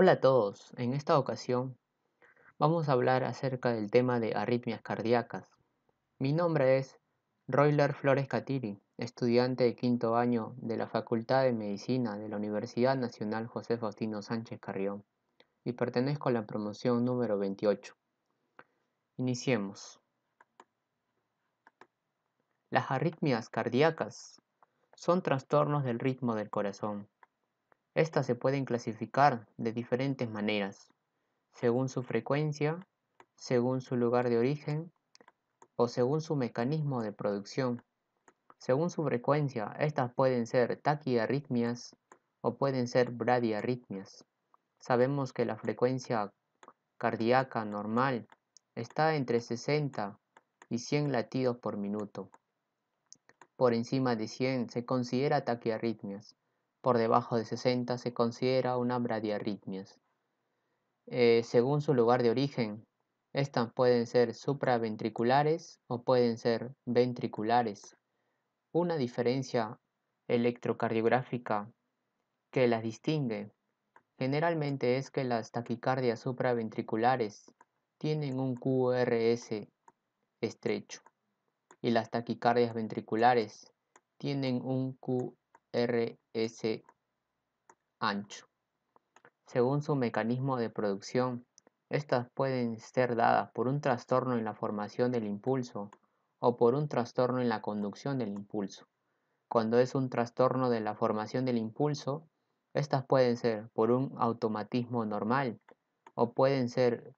Hola a todos, en esta ocasión vamos a hablar acerca del tema de arritmias cardíacas. Mi nombre es Royler Flores Catiri, estudiante de quinto año de la Facultad de Medicina de la Universidad Nacional José Faustino Sánchez Carrión y pertenezco a la promoción número 28. Iniciemos. Las arritmias cardíacas son trastornos del ritmo del corazón estas se pueden clasificar de diferentes maneras, según su frecuencia, según su lugar de origen o según su mecanismo de producción. Según su frecuencia, estas pueden ser taquiarritmias o pueden ser bradiarritmias. Sabemos que la frecuencia cardíaca normal está entre 60 y 100 latidos por minuto. Por encima de 100 se considera taquiarritmias por debajo de 60 se considera una bradiarritmias. Eh, según su lugar de origen, estas pueden ser supraventriculares o pueden ser ventriculares. Una diferencia electrocardiográfica que las distingue generalmente es que las taquicardias supraventriculares tienen un QRS estrecho y las taquicardias ventriculares tienen un RS ancho. Según su mecanismo de producción, estas pueden ser dadas por un trastorno en la formación del impulso o por un trastorno en la conducción del impulso. Cuando es un trastorno de la formación del impulso, estas pueden ser por un automatismo normal o pueden ser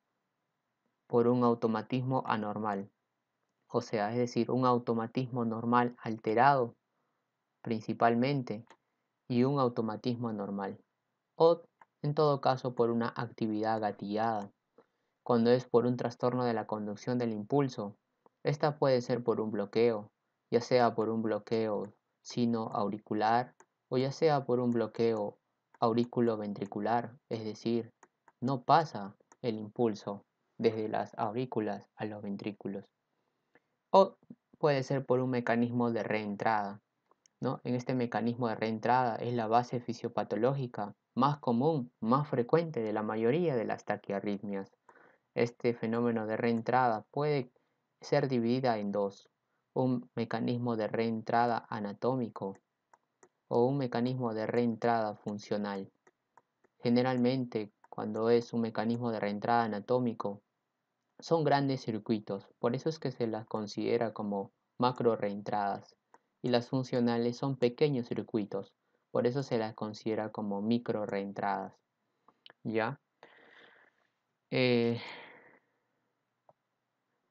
por un automatismo anormal. O sea, es decir, un automatismo normal alterado principalmente, y un automatismo anormal, o en todo caso por una actividad gatillada. Cuando es por un trastorno de la conducción del impulso, esta puede ser por un bloqueo, ya sea por un bloqueo sino auricular o ya sea por un bloqueo ventricular es decir, no pasa el impulso desde las aurículas a los ventrículos. O puede ser por un mecanismo de reentrada, en este mecanismo de reentrada es la base fisiopatológica más común, más frecuente de la mayoría de las taquiarritmias. Este fenómeno de reentrada puede ser dividida en dos, un mecanismo de reentrada anatómico o un mecanismo de reentrada funcional. Generalmente, cuando es un mecanismo de reentrada anatómico, son grandes circuitos, por eso es que se las considera como macro reentradas y las funcionales son pequeños circuitos, por eso se las considera como micro reentradas. ¿Ya? Eh,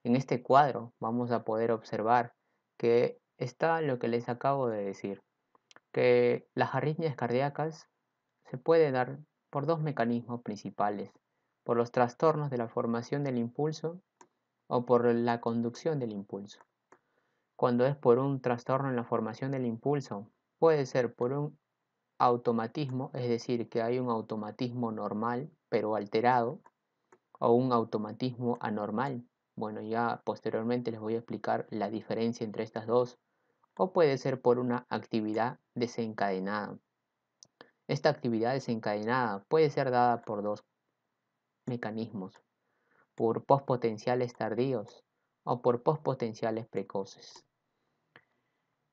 en este cuadro vamos a poder observar que está lo que les acabo de decir, que las arritmias cardíacas se pueden dar por dos mecanismos principales, por los trastornos de la formación del impulso o por la conducción del impulso cuando es por un trastorno en la formación del impulso. Puede ser por un automatismo, es decir, que hay un automatismo normal pero alterado, o un automatismo anormal. Bueno, ya posteriormente les voy a explicar la diferencia entre estas dos. O puede ser por una actividad desencadenada. Esta actividad desencadenada puede ser dada por dos mecanismos, por pospotenciales tardíos o por pospotenciales precoces.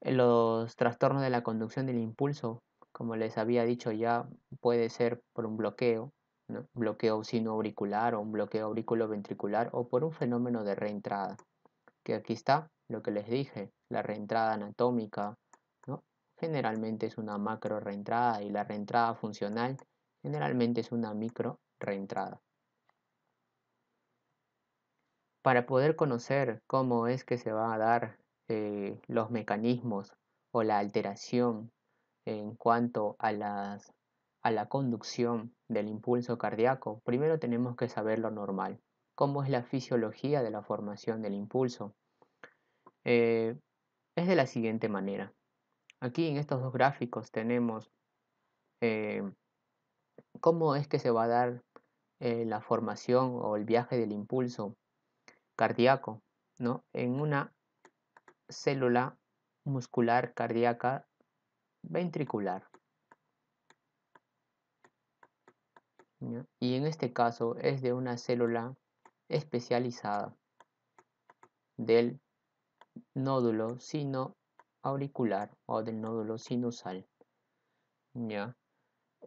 Los trastornos de la conducción del impulso, como les había dicho ya, puede ser por un bloqueo, bloqueo bloqueo auricular o un bloqueo auriculo-ventricular o por un fenómeno de reentrada. Que aquí está lo que les dije, la reentrada anatómica, generalmente es una macro reentrada y la reentrada funcional generalmente es una micro reentrada. Para poder conocer cómo es que se va a dar eh, los mecanismos o la alteración en cuanto a, las, a la conducción del impulso cardíaco, primero tenemos que saber lo normal, cómo es la fisiología de la formación del impulso. Eh, es de la siguiente manera. Aquí en estos dos gráficos tenemos eh, cómo es que se va a dar la formación o el viaje del impulso cardíaco ¿no? en una célula muscular cardíaca ventricular. Y en este caso es de una célula especializada del nódulo sino auricular o del nódulo sinusal. ¿Ya?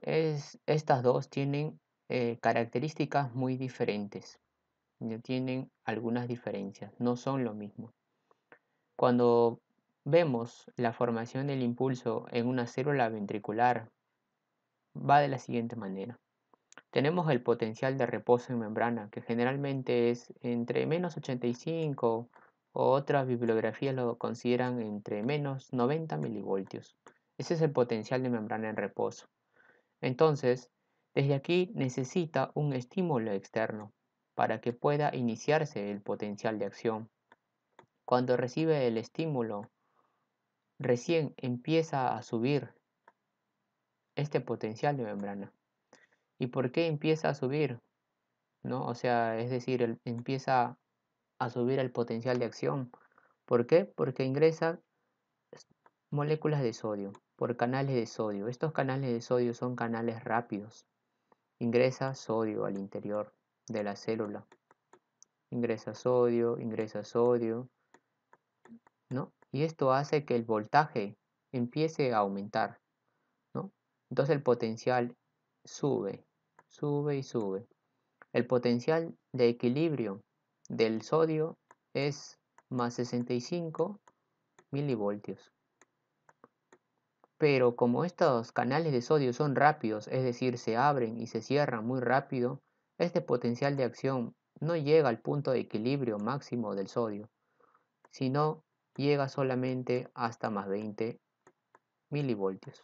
estas dos tienen eh, características muy diferentes. Tienen algunas diferencias, no son lo mismo. Cuando vemos la formación del impulso en una célula ventricular, va de la siguiente manera. Tenemos el potencial de reposo en membrana, que generalmente es entre menos 85 o otras bibliografías lo consideran entre menos 90 milivoltios. Ese es el potencial de membrana en reposo. Entonces, desde aquí necesita un estímulo externo para que pueda iniciarse el potencial de acción. Cuando recibe el estímulo, recién empieza a subir este potencial de membrana. ¿Y por qué empieza a subir? ¿No? O sea, es decir, empieza a subir el potencial de acción. ¿Por qué? Porque ingresa moléculas de sodio por canales de sodio. Estos canales de sodio son canales rápidos. Ingresa sodio al interior de la célula. Ingresa sodio, ingresa sodio, y esto hace que el voltaje empiece a aumentar, Entonces el potencial sube, sube y sube. El potencial de equilibrio del sodio es más 65 milivoltios. Pero como estos canales de sodio son rápidos, es decir, se abren y se cierran muy rápido, este potencial de acción no llega al punto de equilibrio máximo del sodio, sino llega solamente hasta más 20 milivoltios.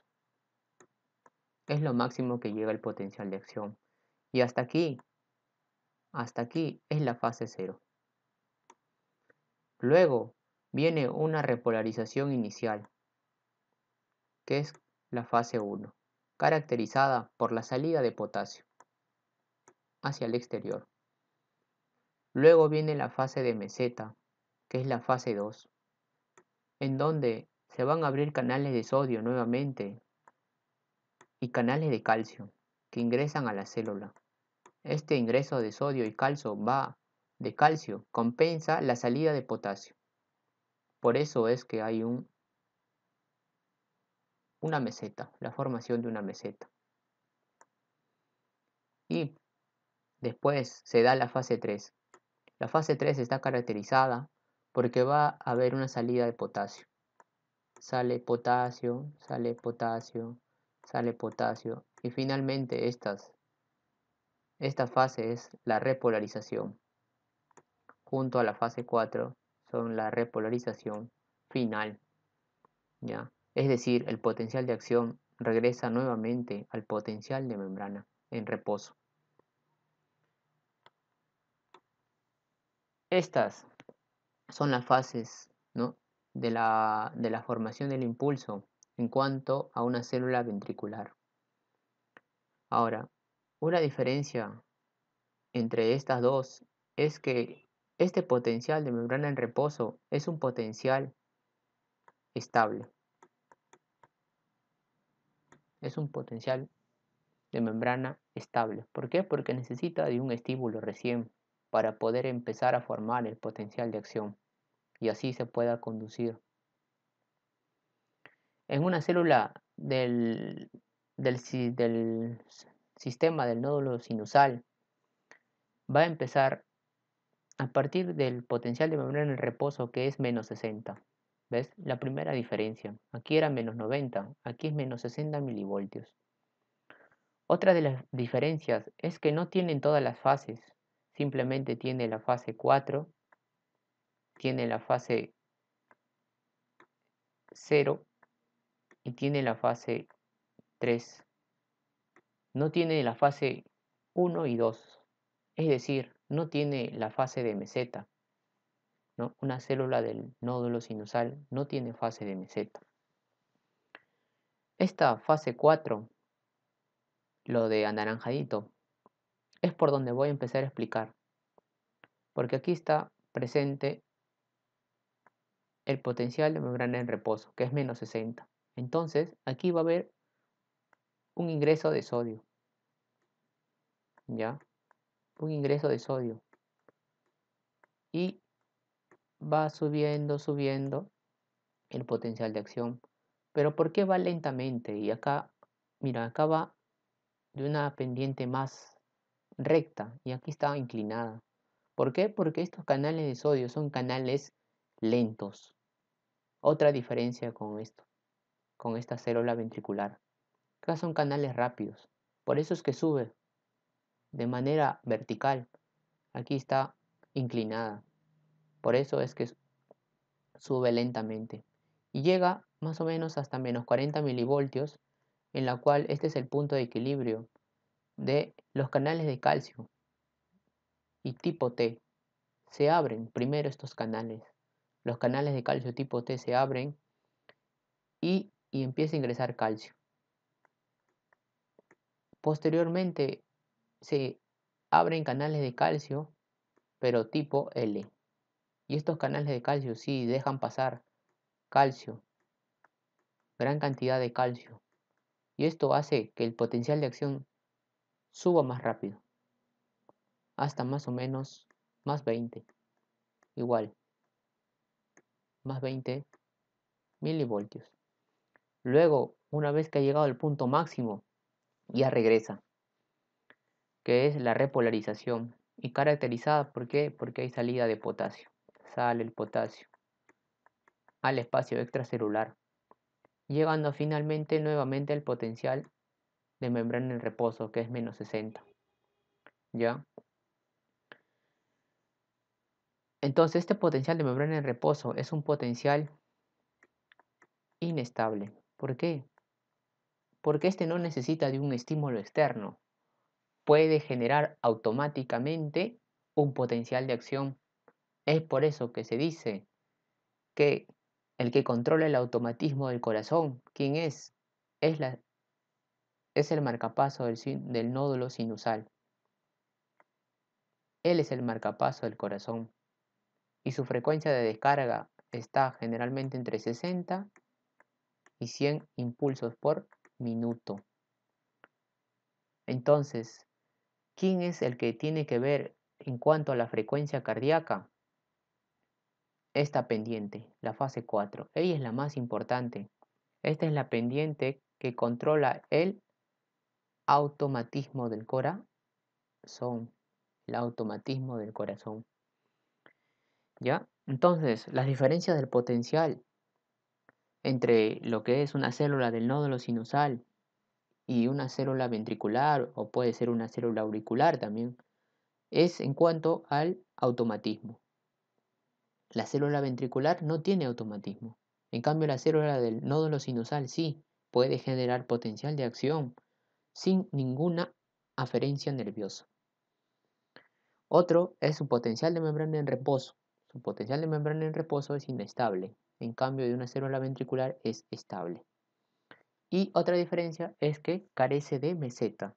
Es lo máximo que llega el potencial de acción. Y hasta aquí, hasta aquí es la fase 0. Luego viene una repolarización inicial, que es la fase 1, caracterizada por la salida de potasio hacia el exterior. Luego viene la fase de meseta, que es la fase 2, en donde se van a abrir canales de sodio nuevamente y canales de calcio que ingresan a la célula. Este ingreso de sodio y calcio va de calcio compensa la salida de potasio. Por eso es que hay un, una meseta, la formación de una meseta. Y después se da la fase 3. La fase 3 está caracterizada porque va a haber una salida de potasio. Sale potasio, sale potasio, sale potasio y finalmente estas, esta fase es la repolarización. Junto a la fase 4 son la repolarización final. ¿ya? Es decir, el potencial de acción regresa nuevamente al potencial de membrana en reposo. Estas son las fases de, la, de la formación del impulso en cuanto a una célula ventricular. Ahora, una diferencia entre estas dos es que este potencial de membrana en reposo es un potencial estable. Es un potencial de membrana estable. ¿Por qué? Porque necesita de un estímulo recién para poder empezar a formar el potencial de acción y así se pueda conducir. En una célula del, del, sistema del nódulo sinusal va a empezar a partir del potencial de membrana en reposo que es menos 60. ¿Ves? La primera diferencia. Aquí era menos 90, aquí es menos 60 milivoltios. Otra de las diferencias es que no tienen todas las fases, simplemente tiene la fase 4, tiene la fase 0 y tiene la fase 3. No tiene la fase 1 y 2. Es decir, no tiene la fase de meseta. ¿no? Una célula del nódulo sinusal no tiene fase de meseta. Esta fase 4, lo de anaranjadito, es por donde voy a empezar a explicar. Porque aquí está presente el potencial de membrana en reposo, que es menos 60. Entonces, aquí va a haber un ingreso de sodio. ¿Ya? Un ingreso de sodio. Y va subiendo, subiendo el potencial de acción. Pero ¿por qué va lentamente? Y acá, mira, acá va de una pendiente más recta y aquí estaba inclinada. ¿Por qué? Porque estos canales de sodio son canales lentos. Otra diferencia con esto, con esta célula ventricular. Acá son canales rápidos. Por eso es que sube de manera vertical. Aquí está inclinada. Por eso es que sube lentamente. Y llega más o menos hasta menos 40 milivoltios, en la cual este es el punto de equilibrio de los canales de calcio y tipo T. Se abren primero estos canales. Los canales de calcio tipo T se abren y, empieza a ingresar calcio. Posteriormente se abren canales de calcio, pero tipo L. Y estos canales de calcio sí dejan pasar calcio, gran cantidad de calcio. Y esto hace que el potencial de acción subo más rápido. Hasta más o menos más 20. Igual. Más 20 milivoltios. Luego, una vez que ha llegado al punto máximo, ya regresa. Que es la repolarización. Y caracterizada, ¿por qué? Porque hay salida de potasio. Sale el potasio al espacio extracelular, llegando finalmente nuevamente al potencial de membrana en reposo, que es menos 60. ¿Ya? Entonces, este potencial de membrana en reposo es un potencial inestable. ¿Por qué? Porque este no necesita de un estímulo externo. Puede generar automáticamente un potencial de acción. Es por eso que se dice que el que controla el automatismo del corazón, ¿quién es? Es la, es el marcapaso del, del nódulo sinusal. Él es el marcapaso del corazón y su frecuencia de descarga está generalmente entre 60 y 100 impulsos por minuto. Entonces, ¿quién es el que tiene que ver en cuanto a la frecuencia cardíaca? Esta pendiente, la fase 4. Ella es la más importante. Esta es la pendiente que controla el automatismo del corazón. El automatismo del corazón. ¿Ya? Entonces, las diferencias del potencial entre lo que es una célula del nódulo sinusal y una célula ventricular o puede ser una célula auricular también es en cuanto al automatismo. La célula ventricular no tiene automatismo. En cambio, la célula del nódulo sinusal sí puede generar potencial de acción sin ninguna aferencia nerviosa. Otro es su potencial de membrana en reposo. Su potencial de membrana en reposo es inestable, en cambio de una célula ventricular es estable. Y otra diferencia es que carece de meseta.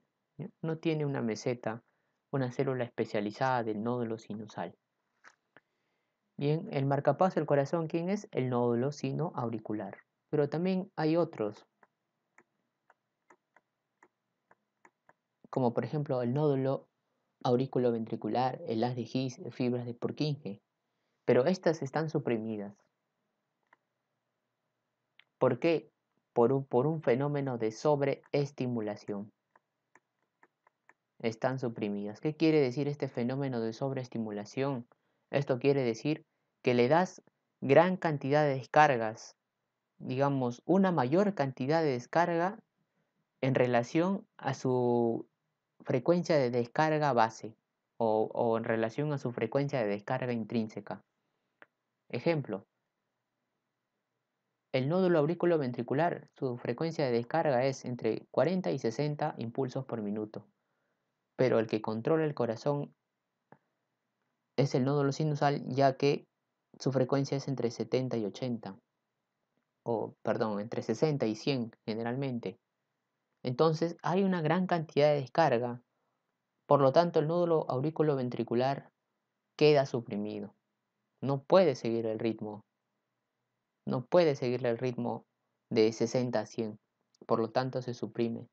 No tiene una meseta, una célula especializada del nódulo sinusal. Bien, el marcapaso del corazón, ¿quién es? El nódulo sinoauricular. Pero también hay otros, como por ejemplo el nódulo ventricular, el haz de fibras de Purkinje, pero estas están suprimidas. ¿Por qué? Por un, por un fenómeno de sobreestimulación. Están suprimidas. ¿Qué quiere decir este fenómeno de sobreestimulación? Esto quiere decir que le das gran cantidad de descargas, digamos, una mayor cantidad de descarga en relación a su frecuencia de descarga base o, en relación a su frecuencia de descarga intrínseca. Ejemplo, el nódulo aurículo ventricular, su frecuencia de descarga es entre 40 y 60 impulsos por minuto, pero el que controla el corazón es el nódulo sinusal, ya que su frecuencia es entre 70 y 80, o perdón, entre 60 y 100 generalmente. Entonces hay una gran cantidad de descarga, por lo tanto el nódulo auriculoventricular queda suprimido. No puede seguir el ritmo. No puede seguir el ritmo de 60 a 100. Por lo tanto se suprime.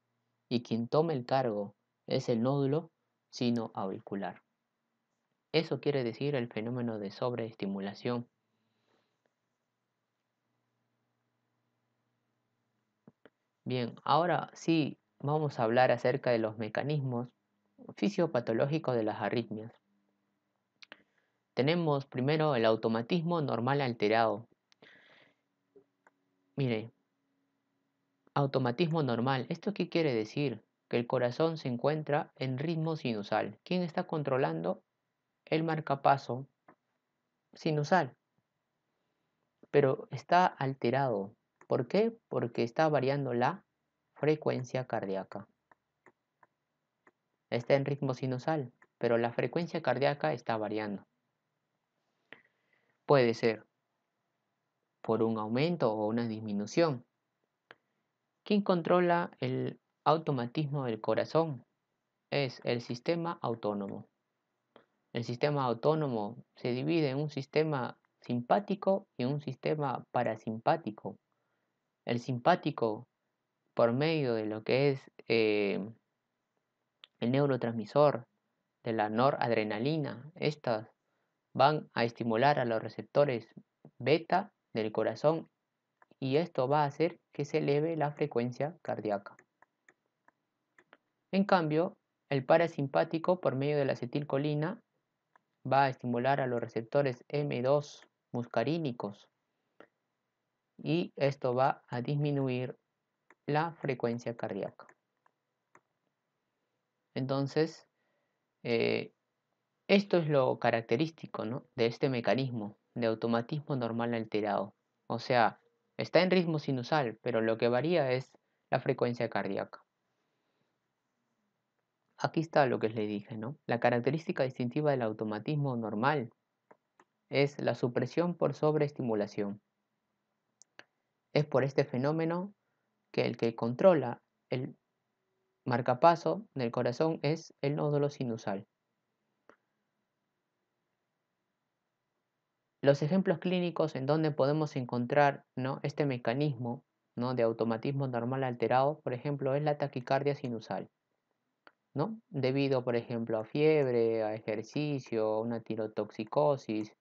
Y quien toma el cargo es el nódulo sino auricular. Eso quiere decir el fenómeno de sobreestimulación Bien, ahora sí vamos a hablar acerca de los mecanismos fisiopatológicos de las arritmias. Tenemos primero el automatismo normal alterado. Mire, automatismo normal, ¿esto qué quiere decir? Que el corazón se encuentra en ritmo sinusal. ¿Quién está controlando? El marcapaso sinusal. Pero está alterado. ¿Por qué? Porque está variando la frecuencia cardíaca. Está en ritmo sinusal, pero la frecuencia cardíaca está variando. Puede ser por un aumento o una disminución. ¿Quién controla el automatismo del corazón? Es el sistema autónomo. El sistema autónomo se divide en un sistema simpático y un sistema parasimpático. El simpático, por medio de lo que es eh, el neurotransmisor de la noradrenalina, estas van a estimular a los receptores beta del corazón y esto va a hacer que se eleve la frecuencia cardíaca. En cambio, el parasimpático por medio de la acetilcolina va a estimular a los receptores M2 muscarínicos y esto va a disminuir la frecuencia cardíaca. Entonces, eh, esto es lo característico de este mecanismo de automatismo normal alterado. O sea, está en ritmo sinusal, pero lo que varía es la frecuencia cardíaca. Aquí está lo que les dije, ¿no? La característica distintiva del automatismo normal es la supresión por sobreestimulación. Es por este fenómeno que el que controla el marcapaso del corazón es el nódulo sinusal. Los ejemplos clínicos en donde podemos encontrar este mecanismo ¿no? de automatismo normal alterado, por ejemplo, es la taquicardia sinusal. ¿no? Debido, por ejemplo, a fiebre, a ejercicio, a una tirotoxicosis,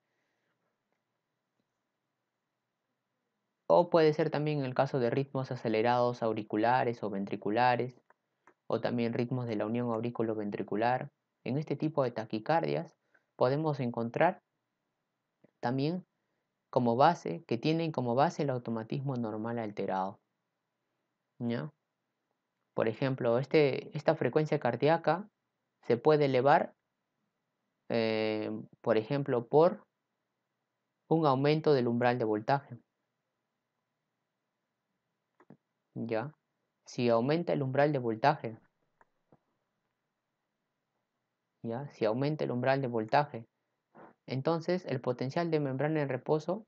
o puede ser también en el caso de ritmos acelerados auriculares o ventriculares, o también ritmos de la unión aurículo-ventricular. En este tipo de taquicardias podemos encontrar también como base, que tienen como base el automatismo normal alterado. Por ejemplo, este, esta frecuencia cardíaca se puede elevar, eh, por ejemplo, por un aumento del umbral de voltaje. ¿ya? Si aumenta el umbral de voltaje, ¿ya? Si aumenta el umbral de voltaje, entonces el potencial de membrana en reposo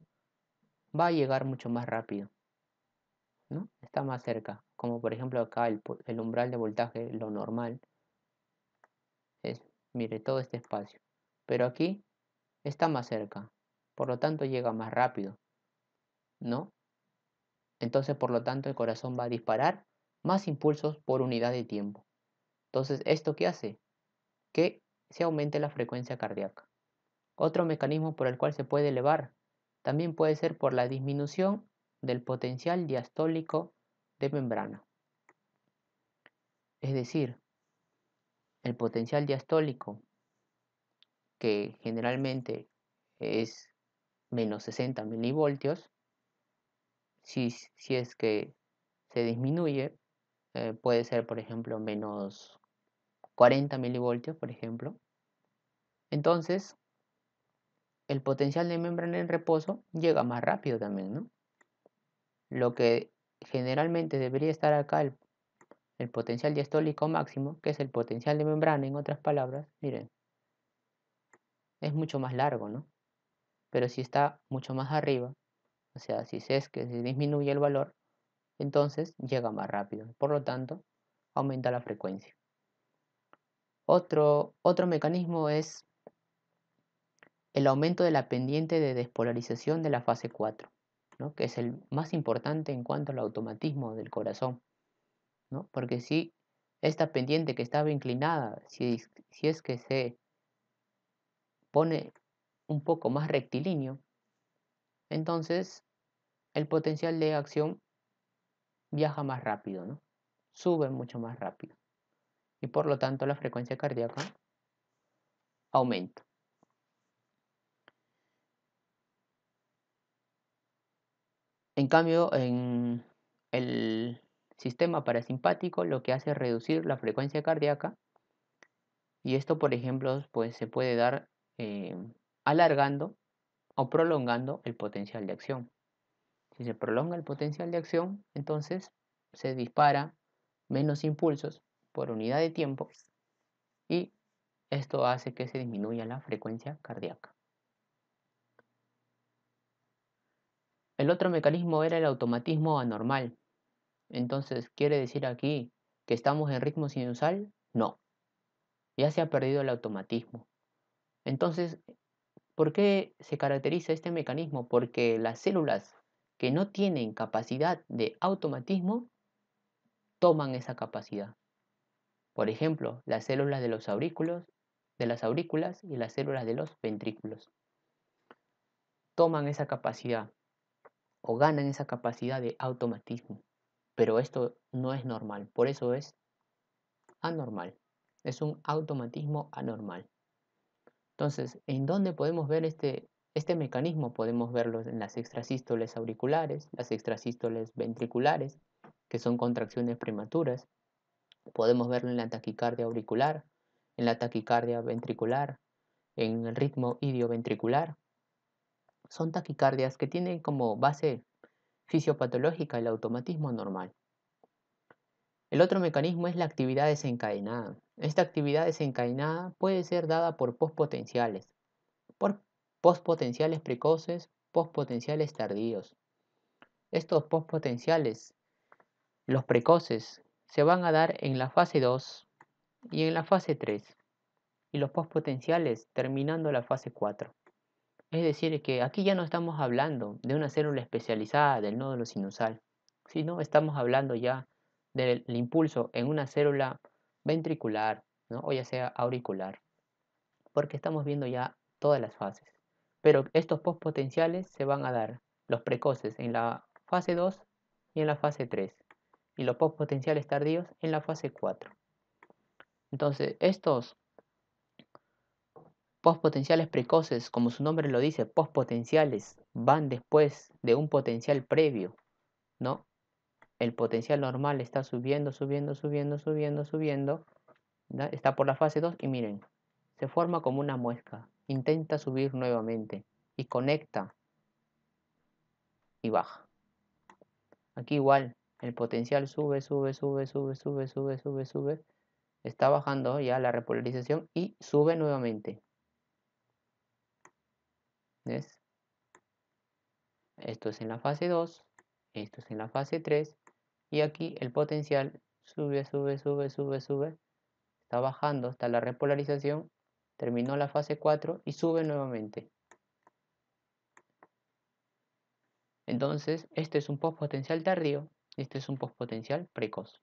va a llegar mucho más rápido, ¿no? Está más cerca, como por ejemplo acá el, el umbral de voltaje, lo normal, es, mire, todo este espacio. Pero aquí está más cerca, por lo tanto llega más rápido, ¿no? Entonces, por lo tanto, el corazón va a disparar más impulsos por unidad de tiempo. Entonces, ¿esto qué hace? Que se aumente la frecuencia cardíaca. Otro mecanismo por el cual se puede elevar también puede ser por la disminución del potencial diastólico de membrana. Es decir, el potencial diastólico, que generalmente es menos 60 milivoltios, si, es que se disminuye, eh, puede ser, por ejemplo, menos 40 milivoltios, por ejemplo. Entonces, el potencial de membrana en reposo llega más rápido también, ¿no? Lo que generalmente debería estar acá el, el potencial diastólico máximo, que es el potencial de membrana, en otras palabras, miren, es mucho más largo, ¿no? Pero si está mucho más arriba, o sea, si es que se disminuye el valor, entonces llega más rápido. Por lo tanto, aumenta la frecuencia. Otro, otro mecanismo es el aumento de la pendiente de despolarización de la fase 4, que es el más importante en cuanto al automatismo del corazón. Porque si esta pendiente que estaba inclinada, si, si es que se pone un poco más rectilíneo, entonces el potencial de acción viaja más rápido, Sube mucho más rápido. Y por lo tanto la frecuencia cardíaca aumenta. En cambio, en el sistema parasimpático lo que hace es reducir la frecuencia cardíaca y esto, por ejemplo, pues se puede dar eh, alargando o prolongando el potencial de acción. Si se prolonga el potencial de acción, entonces se dispara menos impulsos por unidad de tiempo y esto hace que se disminuya la frecuencia cardíaca. El otro mecanismo era el automatismo anormal. Entonces, ¿quiere decir aquí que estamos en ritmo sinusal? No. Ya se ha perdido el automatismo. Entonces, ¿por qué se caracteriza este mecanismo? Porque las células que no tienen capacidad de automatismo toman esa capacidad. Por ejemplo, las células de los aurículos, de las aurículas y las células de los ventrículos. Toman esa capacidad o ganan esa capacidad de automatismo. Pero esto no es normal, por eso es anormal. Es un automatismo anormal. Entonces, ¿en dónde podemos ver este este mecanismo podemos verlo en las extrasístoles auriculares, las extrasístoles ventriculares, que son contracciones prematuras. Podemos verlo en la taquicardia auricular, en la taquicardia ventricular, en el ritmo idioventricular. Son taquicardias que tienen como base fisiopatológica el automatismo normal. El otro mecanismo es la actividad desencadenada. Esta actividad desencadenada puede ser dada por pospotenciales, por postpotenciales precoces, postpotenciales tardíos. Estos postpotenciales, los precoces, se van a dar en la fase 2 y en la fase 3, y los postpotenciales terminando la fase 4. Es decir, que aquí ya no estamos hablando de una célula especializada del nódulo sinusal, sino estamos hablando ya del impulso en una célula ventricular, ¿no? o ya sea auricular, porque estamos viendo ya todas las fases pero estos postpotenciales se van a dar, los precoces en la fase 2 y en la fase 3, y los pospotenciales tardíos en la fase 4. Entonces, estos postpotenciales precoces, como su nombre lo dice, postpotenciales, van después de un potencial previo, ¿no? El potencial normal está subiendo, subiendo, subiendo, subiendo, subiendo, está por la fase 2 y miren, se forma como una muesca, Intenta subir nuevamente y conecta y baja. Aquí igual, el potencial sube, sube, sube, sube, sube, sube, sube, sube. Está bajando ya la repolarización y sube nuevamente. ¿Ves? Esto es en la fase 2, esto es en la fase 3 y aquí el potencial sube, sube, sube, sube, sube. Está bajando hasta la repolarización terminó la fase 4 y sube nuevamente. Entonces, este es un postpotencial tardío y este es un postpotencial precoz.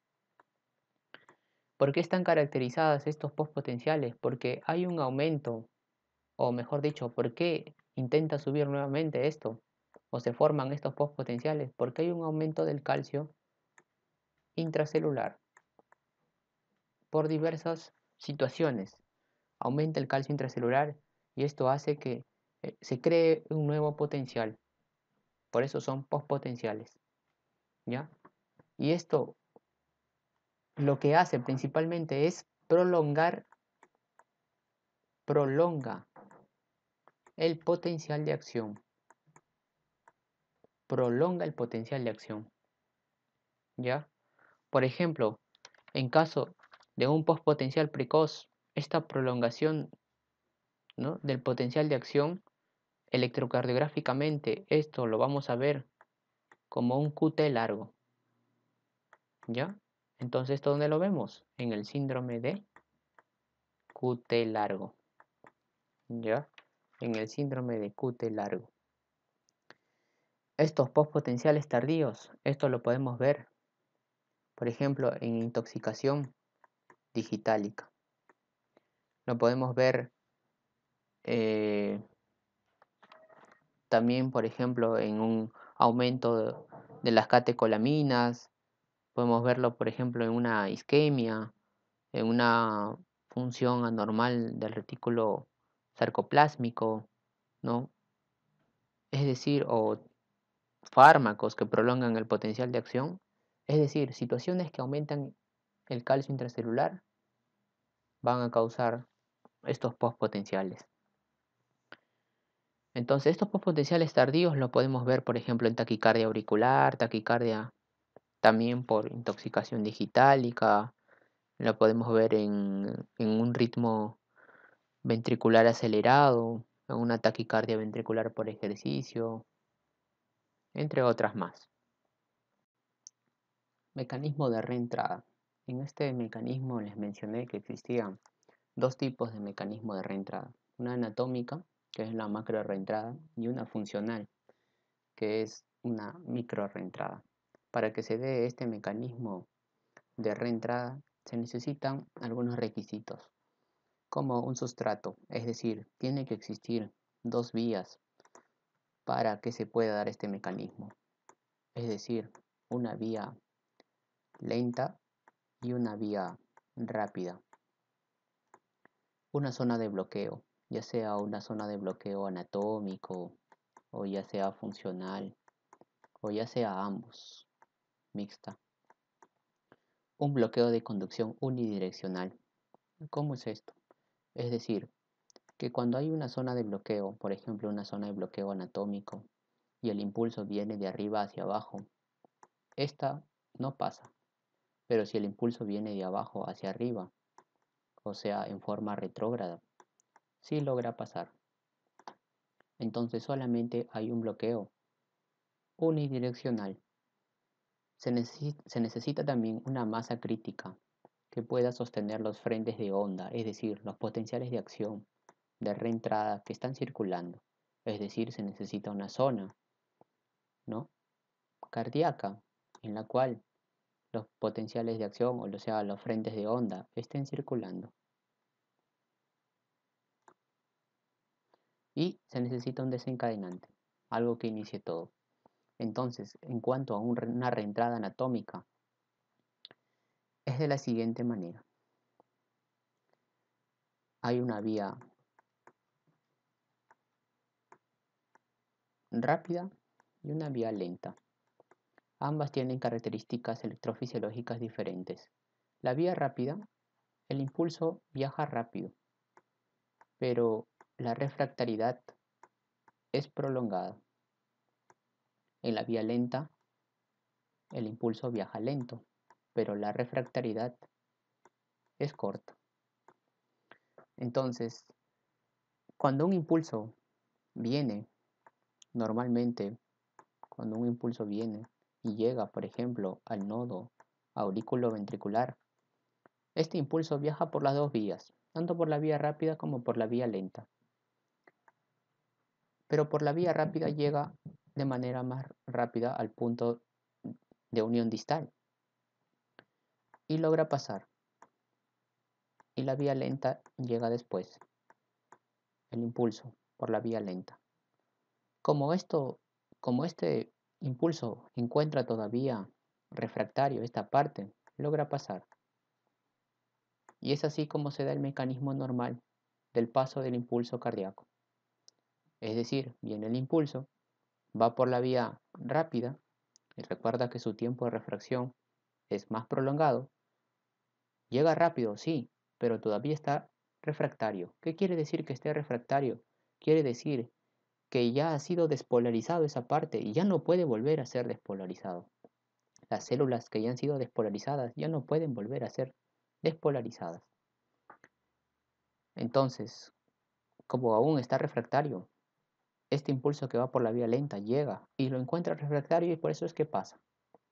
¿Por qué están caracterizadas estos postpotenciales? Porque hay un aumento, o mejor dicho, ¿por qué intenta subir nuevamente esto? O se forman estos postpotenciales porque hay un aumento del calcio intracelular por diversas situaciones aumenta el calcio intracelular y esto hace que eh, se cree un nuevo potencial. Por eso son pospotenciales. ¿Ya? Y esto lo que hace principalmente es prolongar, prolonga el potencial de acción. Prolonga el potencial de acción. ¿Ya? Por ejemplo, en caso de un postpotencial precoz, esta prolongación del potencial de acción electrocardiográficamente, esto lo vamos a ver como un QT largo. ¿Ya? Entonces, dónde lo vemos? En el síndrome de QT largo. ¿Ya? En el síndrome de QT largo. Estos postpotenciales tardíos, esto lo podemos ver, por ejemplo, en intoxicación digitalica. Lo podemos ver eh, también, por ejemplo, en un aumento de las catecolaminas. Podemos verlo, por ejemplo, en una isquemia, en una función anormal del retículo sarcoplásmico, ¿no? Es decir, o fármacos que prolongan el potencial de acción, es decir, situaciones que aumentan el calcio intracelular van a causar estos post Entonces, estos post tardíos lo podemos ver, por ejemplo, en taquicardia auricular, taquicardia también por intoxicación digitalica, lo podemos ver en, en un ritmo ventricular acelerado, en una taquicardia ventricular por ejercicio, entre otras más. Mecanismo de reentrada. En este mecanismo les mencioné que existían dos tipos de mecanismo de reentrada. Una anatómica, que es la macro reentrada, y una funcional, que es una micro reentrada. Para que se dé este mecanismo de reentrada se necesitan algunos requisitos, como un sustrato, es decir, tiene que existir dos vías para que se pueda dar este mecanismo, es decir, una vía lenta y una vía rápida una zona de bloqueo, ya sea una zona de bloqueo anatómico o ya sea funcional o ya sea ambos, mixta. Un bloqueo de conducción unidireccional. ¿Cómo es esto? Es decir, que cuando hay una zona de bloqueo, por ejemplo una zona de bloqueo anatómico, y el impulso viene de arriba hacia abajo, esta no pasa. Pero si el impulso viene de abajo hacia arriba, o sea, en forma retrógrada, si sí logra pasar. Entonces solamente hay un bloqueo unidireccional. Se, se necesita también una masa crítica que pueda sostener los frentes de onda, es decir, los potenciales de acción de reentrada que están circulando. Es decir, se necesita una zona ¿no? cardíaca en la cual los potenciales de acción, o sea, los frentes de onda, estén circulando. Y se necesita un desencadenante, algo que inicie todo. Entonces, en cuanto a una reentrada anatómica, es de la siguiente manera. Hay una vía rápida y una vía lenta. Ambas tienen características electrofisiológicas diferentes. La vía rápida, el impulso viaja rápido, pero la refractaridad es prolongada. En la vía lenta, el impulso viaja lento, pero la refractaridad es corta. Entonces, cuando un impulso viene, normalmente, cuando un impulso viene, y llega, por ejemplo, al nodo ventricular. este impulso viaja por las dos vías, tanto por la vía rápida como por la vía lenta. Pero por la vía rápida llega de manera más rápida al punto de unión distal y logra pasar. Y la vía lenta llega después, el impulso por la vía lenta. Como, esto, como este Impulso encuentra todavía refractario esta parte, logra pasar. Y es así como se da el mecanismo normal del paso del impulso cardíaco. Es decir, viene el impulso, va por la vía rápida, y recuerda que su tiempo de refracción es más prolongado, llega rápido, sí, pero todavía está refractario. ¿Qué quiere decir que esté refractario? Quiere decir que ya ha sido despolarizado esa parte y ya no puede volver a ser despolarizado. Las células que ya han sido despolarizadas ya no pueden volver a ser despolarizadas. Entonces, como aún está refractario, este impulso que va por la vía lenta llega y lo encuentra refractario y por eso es que pasa.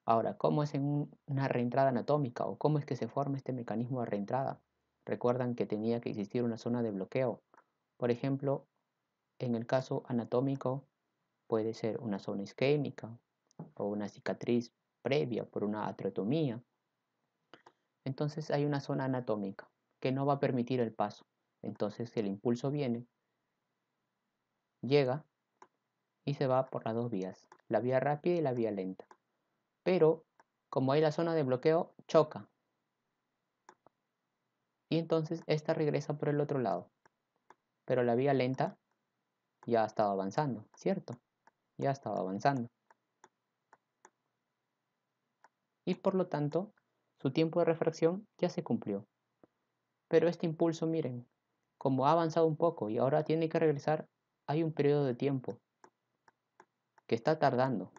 Ahora, ¿cómo es en una reentrada anatómica o cómo es que se forma este mecanismo de reentrada? Recuerdan que tenía que existir una zona de bloqueo. Por ejemplo, en el caso anatómico, puede ser una zona isquémica o una cicatriz previa por una atrotomía. Entonces hay una zona anatómica que no va a permitir el paso. Entonces el impulso viene, llega y se va por las dos vías, la vía rápida y la vía lenta. Pero como hay la zona de bloqueo, choca. Y entonces esta regresa por el otro lado. Pero la vía lenta ya ha estado avanzando, ¿cierto? Ya ha estado avanzando. Y por lo tanto, su tiempo de refracción ya se cumplió. Pero este impulso, miren, como ha avanzado un poco y ahora tiene que regresar, hay un periodo de tiempo que está tardando,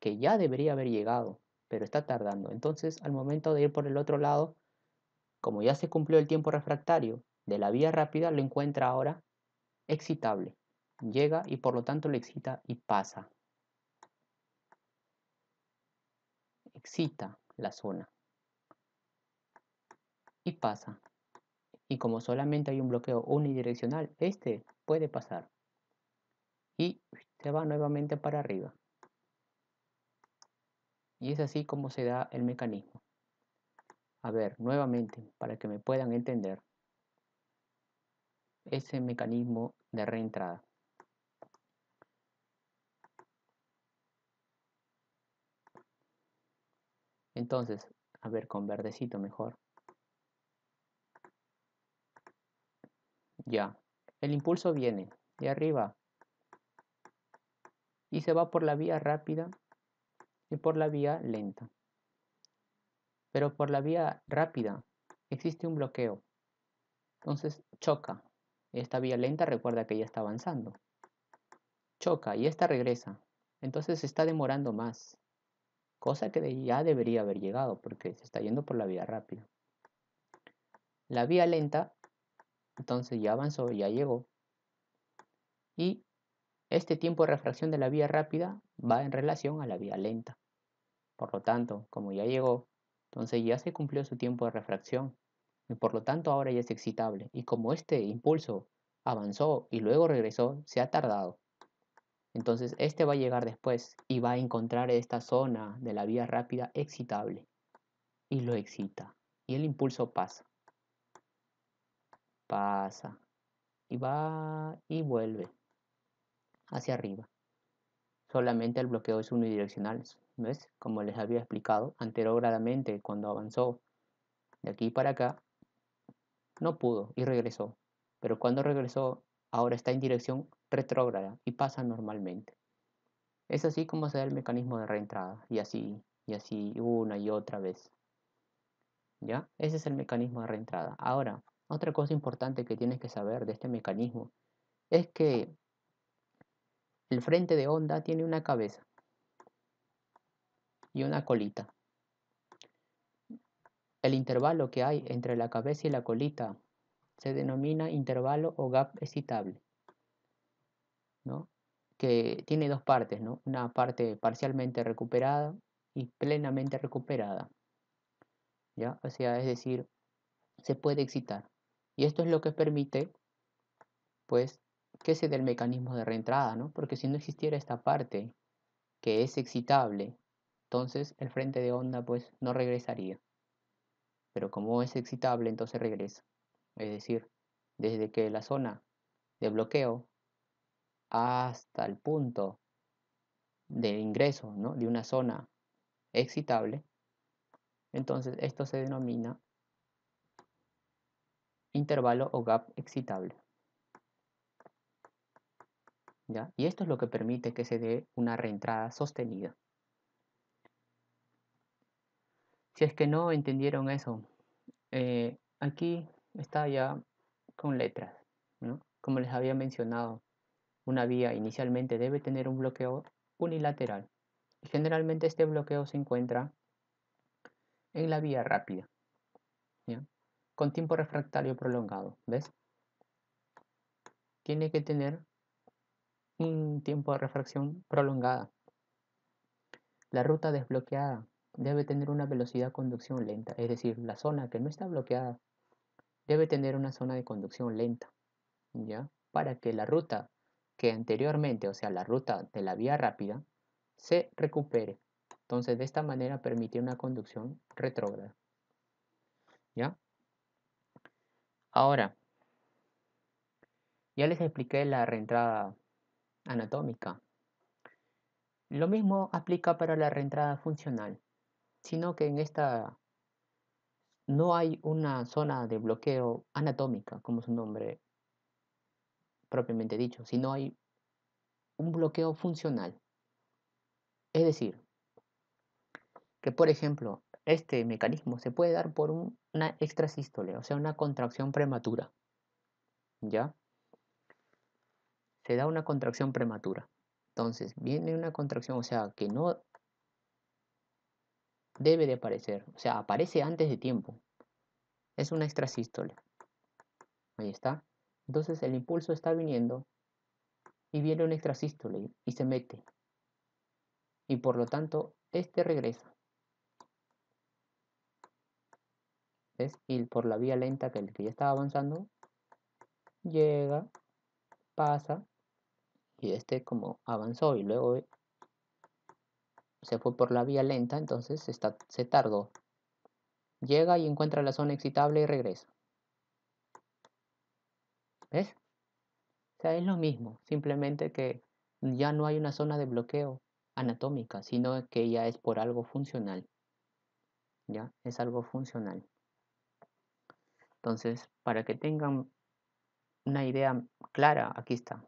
que ya debería haber llegado, pero está tardando. Entonces, al momento de ir por el otro lado, como ya se cumplió el tiempo refractario de la vía rápida, lo encuentra ahora excitable llega y por lo tanto le excita y pasa. Excita la zona. Y pasa. Y como solamente hay un bloqueo unidireccional, este puede pasar. Y se va nuevamente para arriba. Y es así como se da el mecanismo. A ver, nuevamente, para que me puedan entender ese mecanismo de reentrada. Entonces, a ver, con verdecito mejor. Ya, el impulso viene de arriba y se va por la vía rápida y por la vía lenta. Pero por la vía rápida existe un bloqueo. Entonces choca. Esta vía lenta recuerda que ya está avanzando. Choca y esta regresa. Entonces se está demorando más cosa que ya debería haber llegado porque se está yendo por la vía rápida. La vía lenta, entonces ya avanzó, ya llegó. Y este tiempo de refracción de la vía rápida va en relación a la vía lenta. Por lo tanto, como ya llegó, entonces ya se cumplió su tiempo de refracción y por lo tanto ahora ya es excitable. Y como este impulso avanzó y luego regresó, se ha tardado. Entonces, este va a llegar después y va a encontrar esta zona de la vía rápida excitable y lo excita. Y el impulso pasa. Pasa. Y va y vuelve hacia arriba. Solamente el bloqueo es unidireccional. ¿Ves? Como les había explicado anteriormente, cuando avanzó de aquí para acá, no pudo y regresó. Pero cuando regresó, ahora está en dirección retrógrada y pasa normalmente. Es así como se da el mecanismo de reentrada y así, y así una y otra vez. ¿Ya? Ese es el mecanismo de reentrada. Ahora, otra cosa importante que tienes que saber de este mecanismo es que el frente de onda tiene una cabeza y una colita. El intervalo que hay entre la cabeza y la colita se denomina intervalo o gap excitable que tiene dos partes, ¿no? una parte parcialmente recuperada y plenamente recuperada. ¿ya? O sea, es decir, se puede excitar. Y esto es lo que permite, pues, que se dé el mecanismo de reentrada, ¿no? Porque si no existiera esta parte que es excitable, entonces el frente de onda, pues, no regresaría. Pero como es excitable, entonces regresa. Es decir, desde que la zona de bloqueo hasta el punto de ingreso de una zona excitable, entonces esto se denomina intervalo o gap excitable. Y esto es lo que permite que se dé una reentrada sostenida. Si es que no entendieron eso, eh, aquí está ya con letras, como les había mencionado. Una vía inicialmente debe tener un bloqueo unilateral generalmente este bloqueo se encuentra en la vía rápida, con tiempo refractario prolongado, ¿ves? Tiene que tener un tiempo de refracción prolongada. La ruta desbloqueada debe tener una velocidad de conducción lenta, es decir, la zona que no está bloqueada debe tener una zona de conducción lenta, ¿ya? Para que la ruta que anteriormente, o sea, la ruta de la vía rápida, se recupere. Entonces, de esta manera permite una conducción retrógrada. ¿Ya? Ahora, ya les expliqué la reentrada anatómica. Lo mismo aplica para la reentrada funcional, sino que en esta no hay una zona de bloqueo anatómica, como su nombre propiamente dicho, si no hay un bloqueo funcional. Es decir, que por ejemplo, este mecanismo se puede dar por una extrasístole, o sea, una contracción prematura. ¿Ya? Se da una contracción prematura. Entonces, viene una contracción, o sea, que no debe de aparecer, o sea, aparece antes de tiempo. Es una extrasístole. Ahí está. Entonces el impulso está viniendo y viene un extrasístole y se mete. Y por lo tanto, este regresa. ¿Ves? Y por la vía lenta que el que ya estaba avanzando, llega, pasa, y este como avanzó y luego se fue por la vía lenta, entonces está, se tardó. Llega y encuentra la zona excitable y regresa. ¿Ves? O sea, es lo mismo, simplemente que ya no hay una zona de bloqueo anatómica, sino que ya es por algo funcional. ¿Ya? Es algo funcional. Entonces, para que tengan una idea clara, aquí está.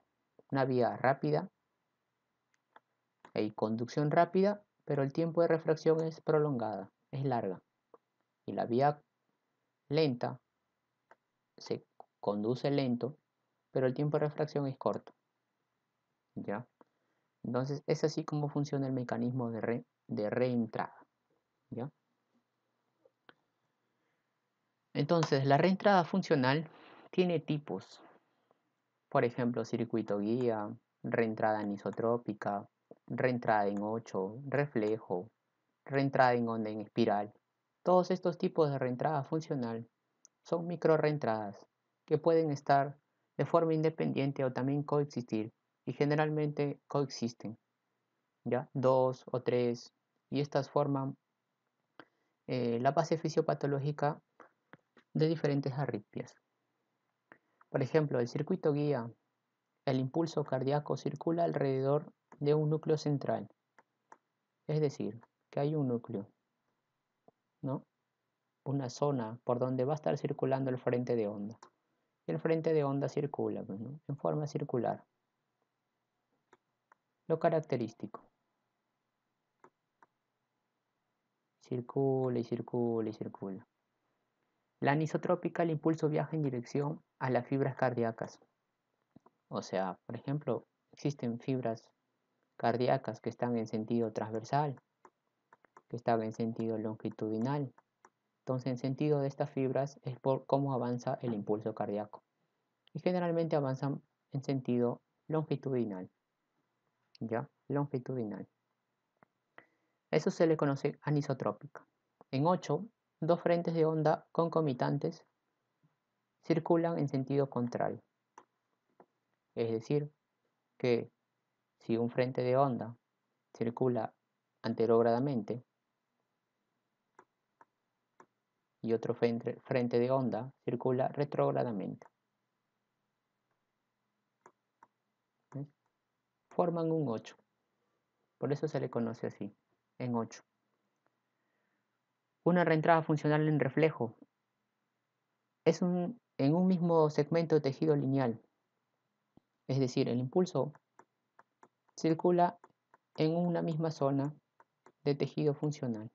Una vía rápida. Hay conducción rápida, pero el tiempo de refracción es prolongada, es larga. Y la vía lenta se conduce lento, pero el tiempo de refracción es corto. ¿Ya? Entonces, es así como funciona el mecanismo de, reentrada. ¿Ya? Entonces, la reentrada funcional tiene tipos. Por ejemplo, circuito guía, reentrada anisotrópica, reentrada en 8, reflejo, reentrada en onda en espiral. Todos estos tipos de reentrada funcional son micro reentradas que pueden estar de forma independiente o también coexistir y generalmente coexisten, ¿ya? Dos o tres y estas forman eh, la base fisiopatológica de diferentes arritmias. Por ejemplo, el circuito guía, el impulso cardíaco circula alrededor de un núcleo central, es decir, que hay un núcleo, ¿no? Una zona por donde va a estar circulando el frente de onda el frente de onda circula pues, en forma circular. Lo característico. Circula y circula y circula. La anisotrópica, el impulso viaja en dirección a las fibras cardíacas. O sea, por ejemplo, existen fibras cardíacas que están en sentido transversal, que están en sentido longitudinal, entonces, el sentido de estas fibras es por cómo avanza el impulso cardíaco. Y generalmente avanzan en sentido longitudinal. ¿Ya? Longitudinal. Eso se le conoce anisotrópica. En 8, dos frentes de onda concomitantes circulan en sentido contrario. Es decir, que si un frente de onda circula anterogradamente, y otro frente de onda circula retrógradamente. Forman un 8. Por eso se le conoce así, en 8. Una reentrada funcional en reflejo es un, en un mismo segmento de tejido lineal. Es decir, el impulso circula en una misma zona de tejido funcional.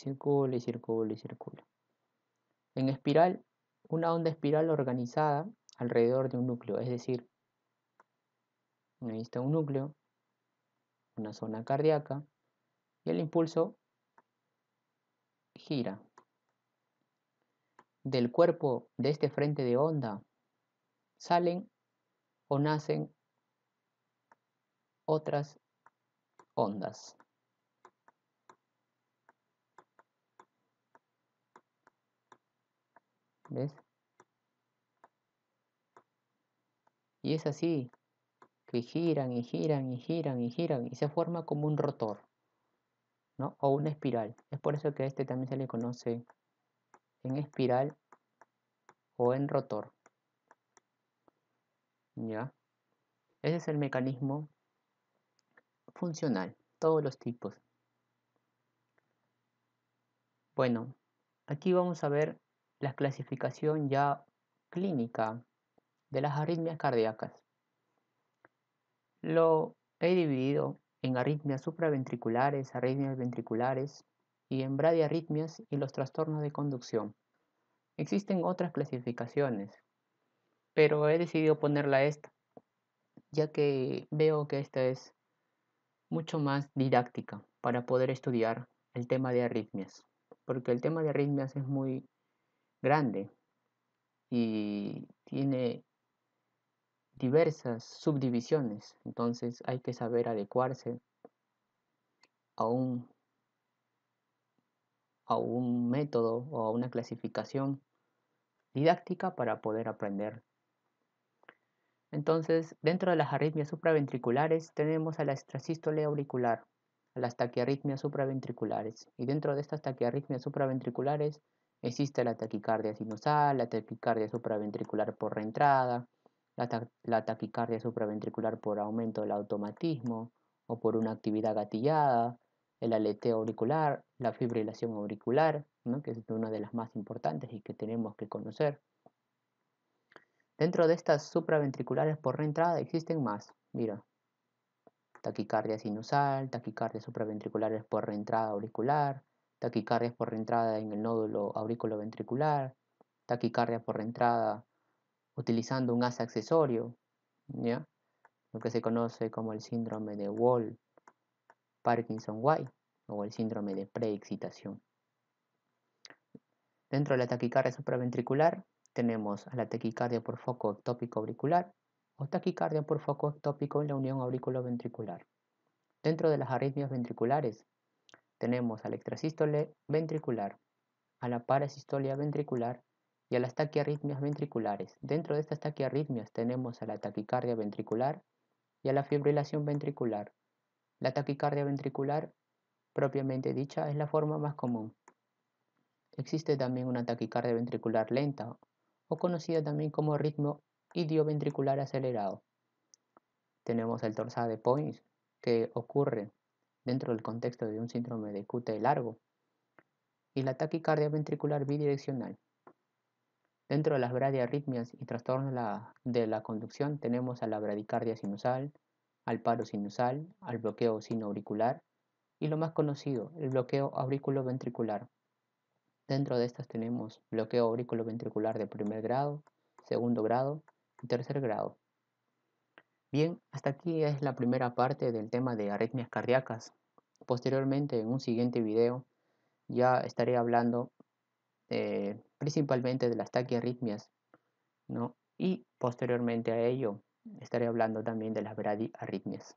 circula y circula y circula. En espiral, una onda espiral organizada alrededor de un núcleo, es decir, está un núcleo, una zona cardíaca y el impulso gira del cuerpo de este frente de onda salen o nacen otras ondas. ¿Ves? Y es así, que giran y giran y giran y giran y se forma como un rotor, ¿no? O una espiral. Es por eso que a este también se le conoce en espiral o en rotor. ¿Ya? Ese es el mecanismo funcional, todos los tipos. Bueno, aquí vamos a ver la clasificación ya clínica de las arritmias cardíacas. Lo he dividido en arritmias supraventriculares, arritmias ventriculares y en bradiarritmias y los trastornos de conducción. Existen otras clasificaciones, pero he decidido ponerla esta, ya que veo que esta es mucho más didáctica para poder estudiar el tema de arritmias, porque el tema de arritmias es muy grande y tiene diversas subdivisiones, entonces hay que saber adecuarse a un, a un método o a una clasificación didáctica para poder aprender. Entonces, dentro de las arritmias supraventriculares tenemos a la extrasístole auricular, a las taquiarritmias supraventriculares, y dentro de estas taquiarritmias supraventriculares Existe la taquicardia sinusal, la taquicardia supraventricular por reentrada, la, taquicardia supraventricular por aumento del automatismo o por una actividad gatillada, el aleteo auricular, la fibrilación auricular, que es una de las más importantes y que tenemos que conocer. Dentro de estas supraventriculares por reentrada existen más. Mira, taquicardia sinusal, taquicardia supraventriculares por reentrada auricular, taquicardias por reentrada en el nódulo auriculoventricular, ventricular taquicardias por reentrada utilizando un asa accesorio, lo que se conoce como el síndrome de Wall Parkinson White o el síndrome de preexcitación. Dentro de la taquicardia supraventricular tenemos a la taquicardia por foco tópico auricular o taquicardia por foco tópico en la unión auriculoventricular. Dentro de las arritmias ventriculares tenemos a la extrasístole ventricular, a la parasistolia ventricular y a las taquiarritmias ventriculares. Dentro de estas taquiarritmias tenemos a la taquicardia ventricular y a la fibrilación ventricular. La taquicardia ventricular, propiamente dicha, es la forma más común. Existe también una taquicardia ventricular lenta, o conocida también como ritmo idioventricular acelerado. Tenemos el torsade de Points, que ocurre dentro del contexto de un síndrome de QT largo, y la taquicardia ventricular bidireccional. Dentro de las bradiarritmias y trastornos de la, conducción tenemos a la bradicardia sinusal, al paro sinusal, al bloqueo sinoauricular y lo más conocido, el bloqueo auriculoventricular. Dentro de estas tenemos bloqueo auriculoventricular de primer grado, segundo grado y tercer grado. Bien, hasta aquí es la primera parte del tema de arritmias cardíacas. Posteriormente, en un siguiente video, ya estaré hablando eh, principalmente de las taquiarritmias, Y posteriormente a ello, estaré hablando también de las bradiarritmias.